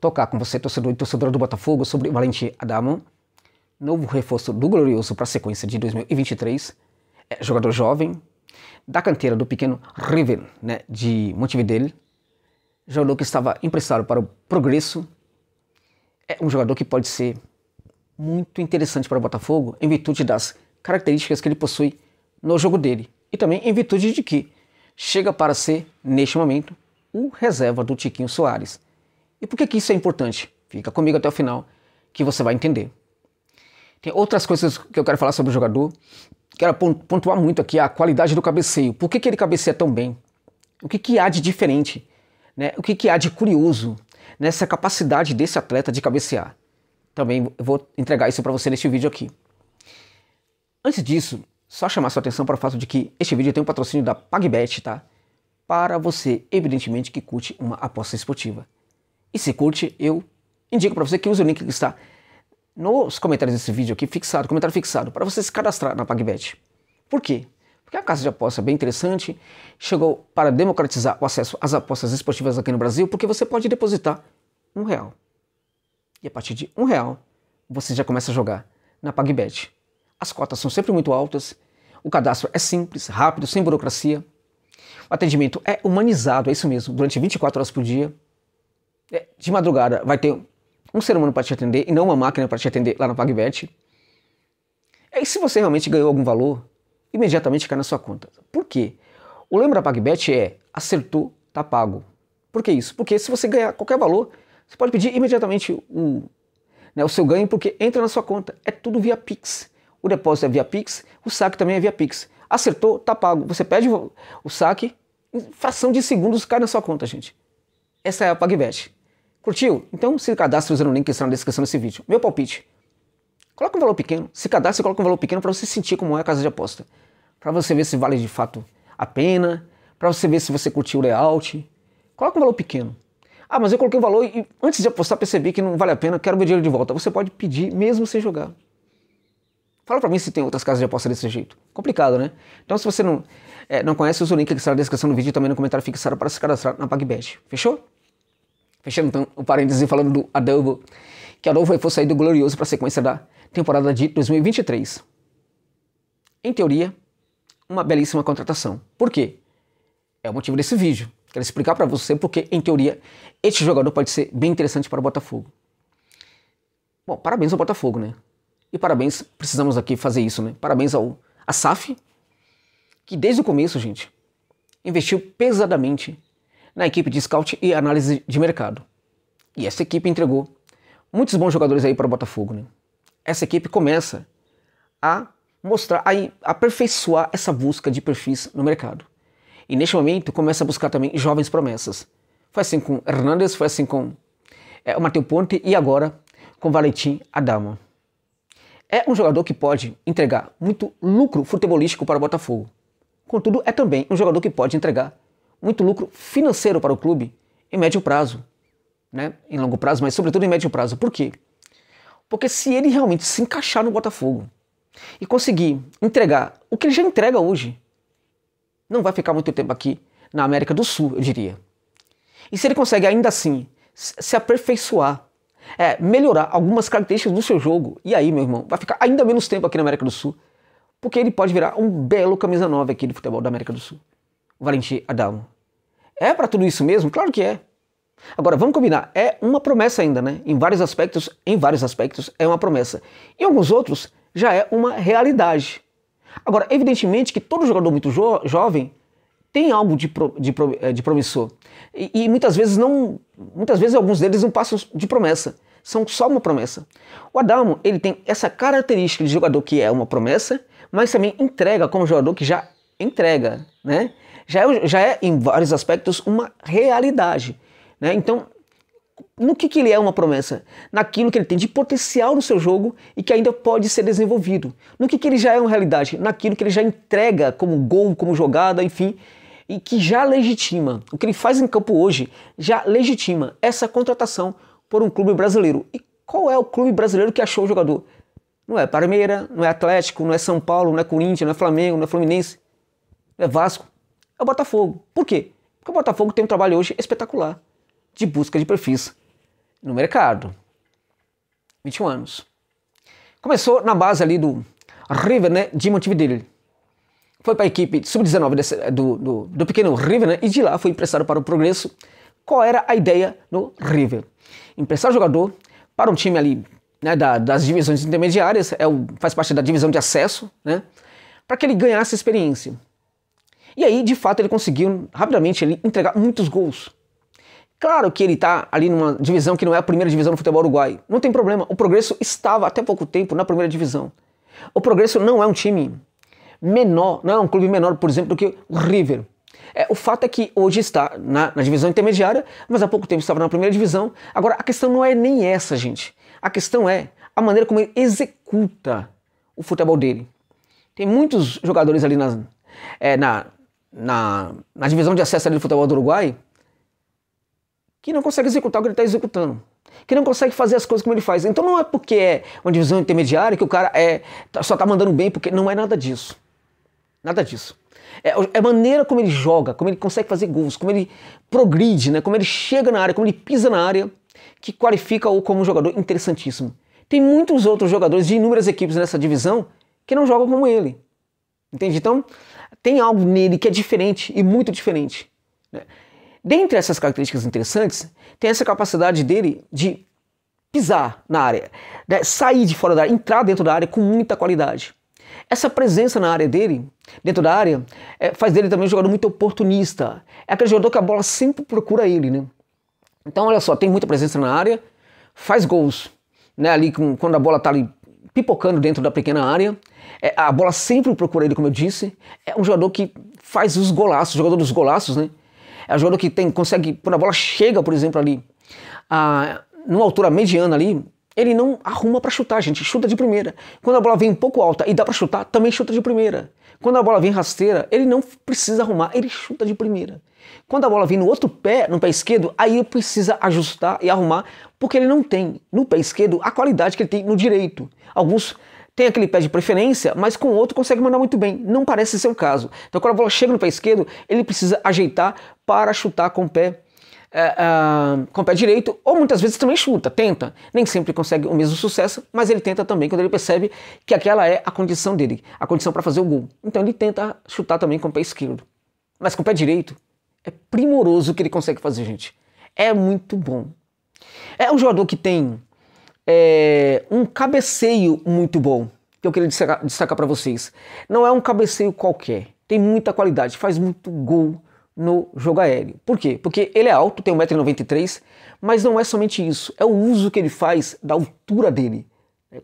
tocar com você, torcedor e torcedora do Botafogo, sobre Valente Adamo, novo reforço do Glorioso para a sequência de 2023, é jogador jovem, da canteira do pequeno River né, de Montevideo, jogador que estava emprestado para o Progresso, é um jogador que pode ser muito interessante para o Botafogo em virtude das características que ele possui no jogo dele e também em virtude de que chega para ser, neste momento, o reserva do Tiquinho Soares e por que, que isso é importante? Fica comigo até o final que você vai entender. Tem outras coisas que eu quero falar sobre o jogador. Quero pontuar muito aqui a qualidade do cabeceio. Por que, que ele cabeceia tão bem? O que, que há de diferente? Né? O que, que há de curioso nessa capacidade desse atleta de cabecear? Também vou entregar isso para você neste vídeo aqui. Antes disso, só chamar sua atenção para o fato de que este vídeo tem um patrocínio da PagBet, tá? Para você, evidentemente, que curte uma aposta esportiva. E se curte, eu indico para você que use o link que está nos comentários desse vídeo aqui, fixado, comentário fixado, para você se cadastrar na PagBet. Por quê? Porque a casa de aposta é bem interessante, chegou para democratizar o acesso às apostas esportivas aqui no Brasil, porque você pode depositar um real. E a partir de um real, você já começa a jogar na PagBet. As cotas são sempre muito altas, o cadastro é simples, rápido, sem burocracia. O atendimento é humanizado, é isso mesmo, durante 24 horas por dia. É, de madrugada vai ter um ser humano para te atender e não uma máquina para te atender lá na PagBet. E se você realmente ganhou algum valor, imediatamente cai na sua conta. Por quê? O lema da PagBet é acertou, tá pago. Por que isso? Porque se você ganhar qualquer valor, você pode pedir imediatamente o, né, o seu ganho, porque entra na sua conta. É tudo via Pix. O depósito é via Pix, o saque também é via Pix. Acertou, tá pago. Você pede o saque, em fração de segundos cai na sua conta, gente. Essa é a PagBet. Curtiu? Então se cadastre usando o link que está na descrição desse vídeo. Meu palpite. Coloca um valor pequeno. Se cadastre, coloca um valor pequeno para você sentir como é a casa de aposta. Para você ver se vale de fato a pena. Para você ver se você curtiu o layout. Coloca um valor pequeno. Ah, mas eu coloquei o um valor e antes de apostar percebi que não vale a pena, quero meu dinheiro de volta. Você pode pedir mesmo sem jogar. Fala para mim se tem outras casas de aposta desse jeito. Complicado, né? Então se você não, é, não conhece, usa o link que está na descrição do vídeo e também no comentário fixado para se cadastrar na PagBet. Fechou? Fechando então o parêntese falando do Adobo, que Adobo foi sair do Glorioso para a sequência da temporada de 2023. Em teoria, uma belíssima contratação. Por quê? É o motivo desse vídeo. Quero explicar para você porque, em teoria, este jogador pode ser bem interessante para o Botafogo. Bom, parabéns ao Botafogo, né? E parabéns, precisamos aqui fazer isso, né? Parabéns ao a que desde o começo, gente, investiu pesadamente na equipe de scout e análise de mercado. E essa equipe entregou muitos bons jogadores aí para o Botafogo. Né? Essa equipe começa a mostrar, a aperfeiçoar essa busca de perfis no mercado. E neste momento começa a buscar também jovens promessas. Foi assim com Hernandes, foi assim com é, o Matheus Ponte e agora com Valentim Adama. É um jogador que pode entregar muito lucro futebolístico para o Botafogo. Contudo, é também um jogador que pode entregar muito lucro financeiro para o clube em médio prazo, né? em longo prazo, mas sobretudo em médio prazo. Por quê? Porque se ele realmente se encaixar no Botafogo e conseguir entregar o que ele já entrega hoje, não vai ficar muito tempo aqui na América do Sul, eu diria. E se ele consegue ainda assim se aperfeiçoar, é, melhorar algumas características do seu jogo, e aí, meu irmão, vai ficar ainda menos tempo aqui na América do Sul, porque ele pode virar um belo camisa nova aqui do futebol da América do Sul. Valentim Adamo. É para tudo isso mesmo? Claro que é. Agora, vamos combinar, é uma promessa ainda, né? Em vários aspectos, em vários aspectos é uma promessa. Em alguns outros, já é uma realidade. Agora, evidentemente que todo jogador muito jo jovem tem algo de, pro de, pro eh, de promissor. E, e, muitas vezes não. Muitas vezes alguns deles não passam de promessa. São só uma promessa. O Adamo, ele tem essa característica de jogador que é uma promessa, mas também entrega como jogador que já entrega, né? Já é, já é em vários aspectos uma realidade, né? Então, no que, que ele é uma promessa? Naquilo que ele tem de potencial no seu jogo e que ainda pode ser desenvolvido. No que, que ele já é uma realidade? Naquilo que ele já entrega como gol, como jogada, enfim, e que já legitima. O que ele faz em campo hoje já legitima essa contratação por um clube brasileiro. E qual é o clube brasileiro que achou o jogador? Não é Palmeira, não é Atlético, não é São Paulo, não é Corinthians, não é Flamengo, não é Fluminense é Vasco, é o Botafogo. Por quê? Porque o Botafogo tem um trabalho hoje espetacular de busca de perfis no mercado. 21 anos. Começou na base ali do River né, de Montevideo. Foi para a equipe sub-19 do, do, do, pequeno River né, e de lá foi emprestado para o Progresso. Qual era a ideia no River? Emprestar jogador para um time ali né, da, das divisões intermediárias, é o, faz parte da divisão de acesso, né, para que ele ganhasse experiência. E aí, de fato, ele conseguiu rapidamente ele, entregar muitos gols. Claro que ele está ali numa divisão que não é a primeira divisão do futebol uruguaio. Não tem problema. O Progresso estava até pouco tempo na primeira divisão. O Progresso não é um time menor, não é um clube menor, por exemplo, do que o River. É, o fato é que hoje está na, na divisão intermediária, mas há pouco tempo estava na primeira divisão. Agora, a questão não é nem essa, gente. A questão é a maneira como ele executa o futebol dele. Tem muitos jogadores ali é, na, na, na divisão de acesso ali do futebol do Uruguai que não consegue executar o que ele está executando. Que não consegue fazer as coisas como ele faz. Então não é porque é uma divisão intermediária que o cara é, tá, só está mandando bem, porque não é nada disso. Nada disso. É, é, a maneira como ele joga, como ele consegue fazer gols, como ele progride, né? como ele chega na área, como ele pisa na área, que qualifica-o como um jogador interessantíssimo. Tem muitos outros jogadores de inúmeras equipes nessa divisão que não jogam como ele. Entende? Então, tem algo nele que é diferente e muito diferente. Né? Dentre essas características interessantes, tem essa capacidade dele de pisar na área, né? sair de fora da área, entrar dentro da área com muita qualidade. Essa presença na área dele, dentro da área, é, faz dele também um jogador muito oportunista. É aquele jogador que a bola sempre procura ele, né? Então, olha só, tem muita presença na área, faz gols, né? Ali com, quando a bola está ali pipocando dentro da pequena área. É, a bola sempre procura ele, como eu disse. É um jogador que faz os golaços, jogador dos golaços, né? É um jogador que tem, consegue, quando a bola chega, por exemplo, ali, a, numa altura mediana ali, ele não arruma para chutar, gente. Chuta de primeira. Quando a bola vem um pouco alta e dá para chutar, também chuta de primeira. Quando a bola vem rasteira, ele não precisa arrumar, ele chuta de primeira. Quando a bola vem no outro pé, no pé esquerdo, aí ele precisa ajustar e arrumar, porque ele não tem no pé esquerdo a qualidade que ele tem no direito. Alguns têm aquele pé de preferência, mas com o outro consegue mandar muito bem. Não parece ser o caso. Então, quando a bola chega no pé esquerdo, ele precisa ajeitar para chutar com o pé uh, com o pé direito, ou muitas vezes também chuta, tenta. Nem sempre consegue o mesmo sucesso, mas ele tenta também quando ele percebe que aquela é a condição dele, a condição para fazer o gol. Então ele tenta chutar também com o pé esquerdo. Mas com o pé direito, é primoroso o que ele consegue fazer, gente. É muito bom. É um jogador que tem é, um cabeceio muito bom, que eu queria destacar para vocês. Não é um cabeceio qualquer, tem muita qualidade, faz muito gol, no jogo aéreo. Por quê? Porque ele é alto, tem 1,93m, mas não é somente isso, é o uso que ele faz da altura dele.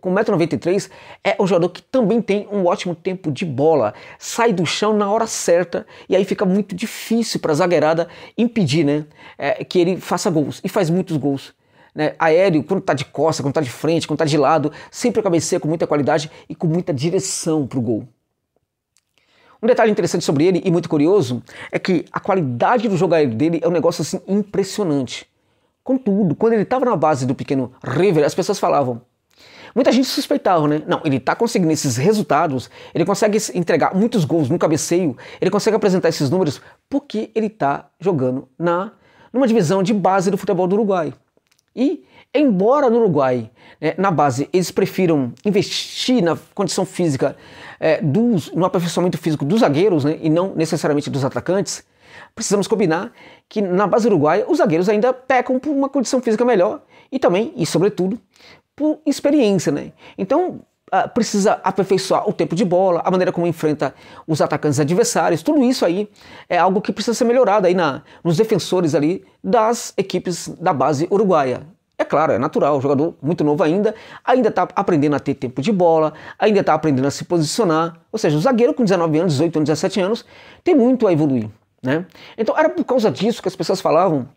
Com 1,93m é um jogador que também tem um ótimo tempo de bola, sai do chão na hora certa e aí fica muito difícil para a zagueirada impedir né, é, que ele faça gols e faz muitos gols. Né, aéreo, quando está de costa, quando está de frente, quando está de lado, sempre cabeceia com muita qualidade e com muita direção para o gol. Um detalhe interessante sobre ele e muito curioso é que a qualidade do jogar dele é um negócio assim impressionante. Contudo, quando ele estava na base do pequeno River, as pessoas falavam. Muita gente suspeitava, né? Não, ele está conseguindo esses resultados, ele consegue entregar muitos gols no cabeceio, ele consegue apresentar esses números porque ele está jogando na numa divisão de base do futebol do Uruguai. E Embora no Uruguai, né, na base, eles prefiram investir na condição física, é, dos, no aperfeiçoamento físico dos zagueiros né, e não necessariamente dos atacantes, precisamos combinar que na base uruguaia os zagueiros ainda pecam por uma condição física melhor e também, e sobretudo, por experiência. Né? Então, ah, precisa aperfeiçoar o tempo de bola, a maneira como enfrenta os atacantes adversários, tudo isso aí é algo que precisa ser melhorado aí na, nos defensores ali das equipes da base uruguaia. É claro, é natural, O jogador muito novo ainda, ainda está aprendendo a ter tempo de bola, ainda está aprendendo a se posicionar. Ou seja, o zagueiro com 19 anos, 18 anos, 17 anos, tem muito a evoluir. Né? Então era por causa disso que as pessoas falavam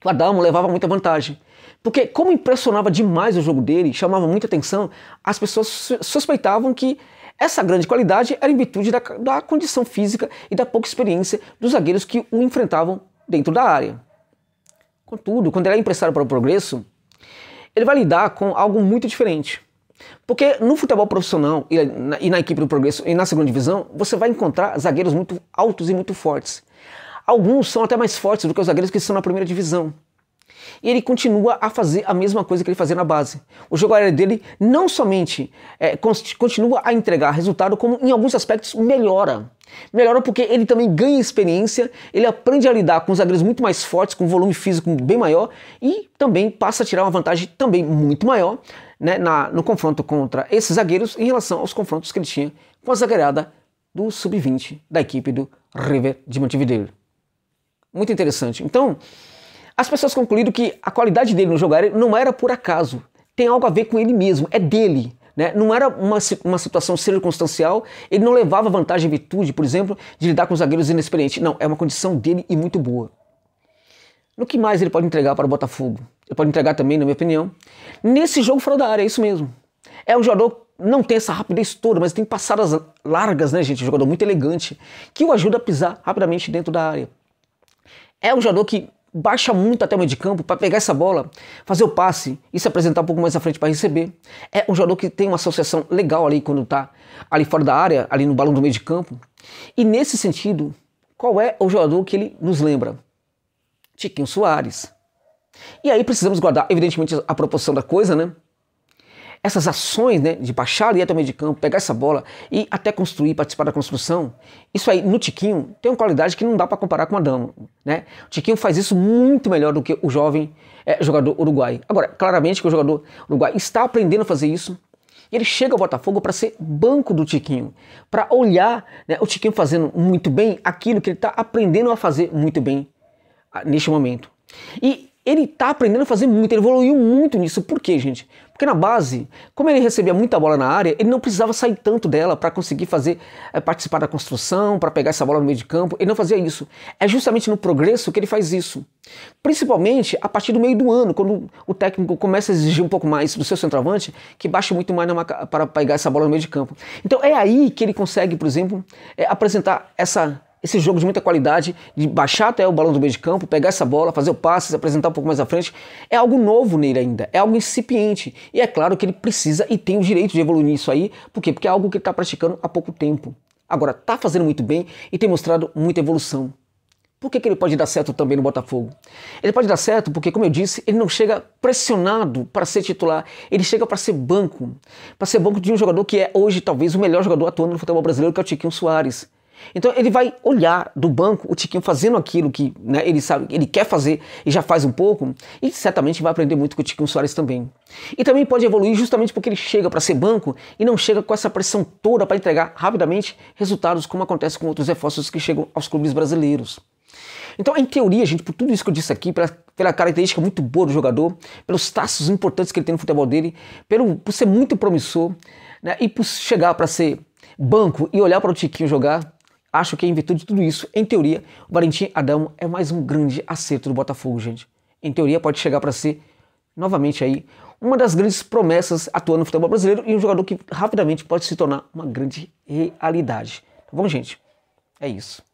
que o Adamo levava muita vantagem. Porque como impressionava demais o jogo dele, chamava muita atenção, as pessoas suspeitavam que essa grande qualidade era em virtude da, da condição física e da pouca experiência dos zagueiros que o enfrentavam dentro da área. Contudo, quando ele é emprestado para o progresso, ele vai lidar com algo muito diferente. Porque no futebol profissional e na, e na, equipe do Progresso e na segunda divisão, você vai encontrar zagueiros muito altos e muito fortes. Alguns são até mais fortes do que os zagueiros que estão na primeira divisão. E ele continua a fazer a mesma coisa que ele fazia na base. O jogo aéreo dele não somente é, continua a entregar resultado, como em alguns aspectos melhora. Melhora porque ele também ganha experiência, ele aprende a lidar com zagueiros muito mais fortes, com volume físico bem maior e também passa a tirar uma vantagem também muito maior né, na, no confronto contra esses zagueiros em relação aos confrontos que ele tinha com a zagueirada do sub-20 da equipe do River de Montevideo. Muito interessante. Então, as pessoas concluíram que a qualidade dele no jogar não era por acaso, tem algo a ver com ele mesmo, é dele. Né? Não era uma, uma situação circunstancial, ele não levava vantagem e virtude, por exemplo, de lidar com zagueiros inexperientes. Não, é uma condição dele e muito boa. No que mais ele pode entregar para o Botafogo? Ele pode entregar também, na minha opinião, nesse jogo fora da área, é isso mesmo. É um jogador não tem essa rapidez toda, mas tem passadas largas, né, gente? Um jogador muito elegante, que o ajuda a pisar rapidamente dentro da área. É um jogador que baixa muito até o meio de campo para pegar essa bola, fazer o passe e se apresentar um pouco mais à frente para receber. É um jogador que tem uma associação legal ali quando está ali fora da área, ali no balão do meio de campo. E nesse sentido, qual é o jogador que ele nos lembra? Tiquinho Soares. E aí precisamos guardar, evidentemente, a proporção da coisa, né? essas ações né, de baixar ali até o meio de campo, pegar essa bola e até construir, participar da construção, isso aí no Tiquinho tem uma qualidade que não dá para comparar com o Dama. Né? O Tiquinho faz isso muito melhor do que o jovem é, jogador uruguai. Agora, claramente que o jogador uruguai está aprendendo a fazer isso. E ele chega ao Botafogo para ser banco do Tiquinho, para olhar né, o Tiquinho fazendo muito bem aquilo que ele está aprendendo a fazer muito bem ah, neste momento. E ele está aprendendo a fazer muito, ele evoluiu muito nisso. Por quê, gente? Porque na base, como ele recebia muita bola na área, ele não precisava sair tanto dela para conseguir fazer é, participar da construção, para pegar essa bola no meio de campo. Ele não fazia isso. É justamente no progresso que ele faz isso. Principalmente a partir do meio do ano, quando o técnico começa a exigir um pouco mais do seu centroavante, que baixe muito mais para pegar essa bola no meio de campo. Então é aí que ele consegue, por exemplo, é, apresentar essa esse jogo de muita qualidade, de baixar até o balão do meio de campo, pegar essa bola, fazer o passe, se apresentar um pouco mais à frente, é algo novo nele ainda, é algo incipiente. E é claro que ele precisa e tem o direito de evoluir nisso aí, por quê? Porque é algo que ele está praticando há pouco tempo. Agora, está fazendo muito bem e tem mostrado muita evolução. Por que, que ele pode dar certo também no Botafogo? Ele pode dar certo porque, como eu disse, ele não chega pressionado para ser titular, ele chega para ser banco. Para ser banco de um jogador que é hoje talvez o melhor jogador atuando no futebol brasileiro, que é o Tiquinho Soares. Então ele vai olhar do banco o Tiquinho fazendo aquilo que né, ele sabe, ele quer fazer e já faz um pouco, e certamente vai aprender muito com o Tiquinho Soares também. E também pode evoluir justamente porque ele chega para ser banco e não chega com essa pressão toda para entregar rapidamente resultados, como acontece com outros reforços que chegam aos clubes brasileiros. Então, em teoria, gente, por tudo isso que eu disse aqui, pela, pela, característica muito boa do jogador, pelos traços importantes que ele tem no futebol dele, pelo, por ser muito promissor né, e por chegar para ser banco e olhar para o Tiquinho jogar, Acho que, é em virtude de tudo isso, em teoria, o Valentim Adamo é mais um grande acerto do Botafogo, gente. Em teoria, pode chegar para ser, novamente aí, uma das grandes promessas atuando no futebol brasileiro e um jogador que rapidamente pode se tornar uma grande realidade. Tá bom, gente? É isso.